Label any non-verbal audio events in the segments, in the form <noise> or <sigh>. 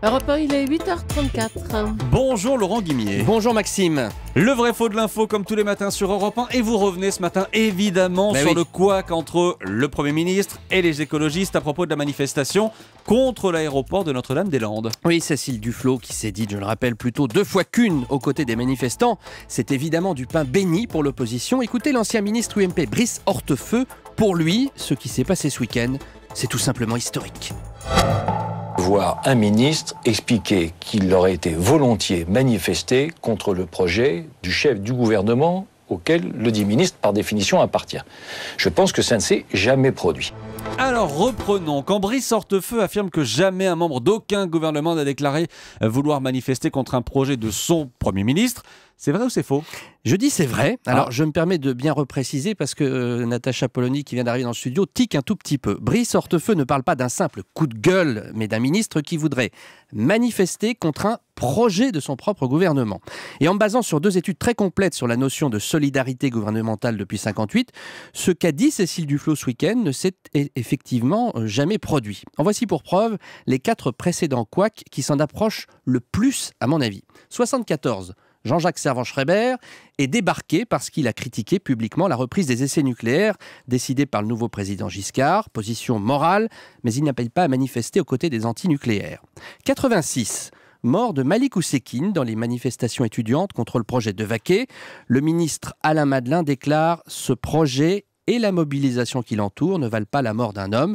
Europe 1, il est 8h34. Bonjour Laurent Guimier. Bonjour Maxime. Le vrai faux de l'info comme tous les matins sur Europe 1 et vous revenez ce matin évidemment ben sur le couac entre le Premier ministre et les écologistes à propos de la manifestation contre l'aéroport de Notre-Dame-des-Landes. Oui, Cécile Duflot qui s'est dit, je le rappelle, plutôt deux fois qu'une aux côtés des manifestants, c'est évidemment du pain béni pour l'opposition. Écoutez l'ancien ministre UMP Brice Hortefeux, pour lui, ce qui s'est passé ce week-end, c'est tout simplement historique voir un ministre expliquer qu'il aurait été volontiers manifesté contre le projet du chef du gouvernement auquel le dit ministre, par définition, appartient. Je pense que ça ne s'est jamais produit. Alors reprenons. Quand Brice affirme que jamais un membre d'aucun gouvernement n'a déclaré vouloir manifester contre un projet de son Premier ministre, c'est vrai ou c'est faux Je dis c'est vrai. Ah. Alors je me permets de bien repréciser parce que Natasha euh, Natacha Polony qui vient d'arriver dans le studio tique un tout petit peu. Brice Hortefeux ne parle pas d'un simple coup de gueule, mais d'un ministre qui voudrait manifester contre un projet de son propre gouvernement. Et en basant sur deux études très complètes sur la notion de solidarité gouvernementale depuis 58, ce qu'a dit Cécile Duflo ce week-end ne s'est e, effectivement euh, jamais produit. En voici pour preuve les quatre précédents couacs qui s'en approchent le plus à mon avis. 74 Jean-Jacques Servan-Schreiber, est débarqué parce qu'il a critiqué publiquement la reprise des essais nucléaires décidée par le nouveau président Giscard, position morale, mais il n'appelle pas à manifester aux côtés des antinucléaires. 86 mort de Malik Oussekine dans les manifestations étudiantes contre le projet de Vaquet. Le ministre Alain Madelin déclare Ce projet et la mobilisation qui l'entoure ne valent pas la mort d'un homme.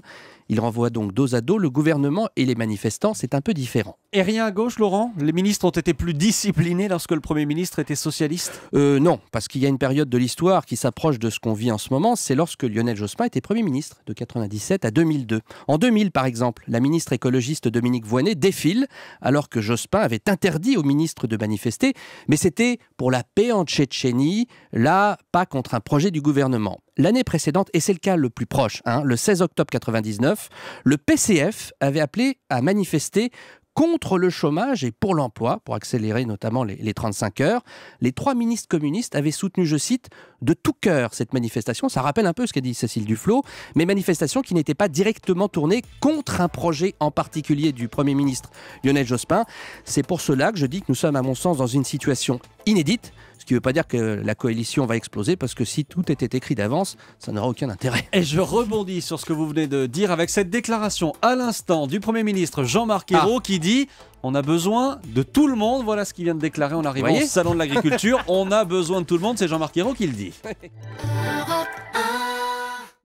Il renvoie donc dos à dos le gouvernement et les manifestants, c'est un peu différent. Et rien à gauche, Laurent Les ministres ont été plus disciplinés lorsque le Premier ministre était socialiste euh, Non, parce qu'il y a une période de l'histoire qui s'approche de ce qu'on vit en ce moment, c'est lorsque Lionel Jospin était Premier ministre, de 1997 à 2002. En 2000, par exemple, la ministre écologiste Dominique Voynet défile, alors que Jospin avait interdit aux ministres de manifester, mais c'était pour la paix en Tchétchénie, là, pas contre un projet du gouvernement. L'année précédente, et c'est le cas le plus proche, hein, le 16 octobre 1999, le PCF avait appelé à manifester contre le chômage et pour l'emploi, pour accélérer notamment les, les, 35 heures. Les trois ministres communistes avaient soutenu, je cite, de tout cœur cette manifestation. Ça rappelle un peu ce qu'a dit Cécile Duflot, mais manifestation qui n'était pas directement tournée contre un projet en particulier du Premier ministre Lionel Jospin. C'est pour cela que je dis que nous sommes, à mon sens, dans une situation inédite ce qui ne veut pas dire que la coalition va exploser, parce que si tout était écrit d'avance, ça n'aura aucun intérêt. Et je rebondis sur ce que vous venez de dire avec cette déclaration à l'instant du Premier ministre Jean-Marc ah. Ayrault qui dit on a besoin de tout le monde. Voilà ce qu'il vient de déclarer en arrivant au Salon de l'Agriculture. on a besoin de tout le monde. C'est Jean-Marc Ayrault qui le dit. <laughs>